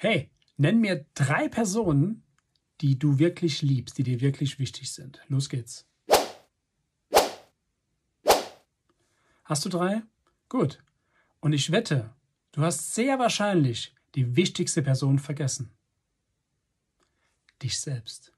Hey, nenn mir drei Personen, die du wirklich liebst, die dir wirklich wichtig sind. Los geht's. Hast du drei? Gut. Und ich wette, du hast sehr wahrscheinlich die wichtigste Person vergessen. Dich selbst.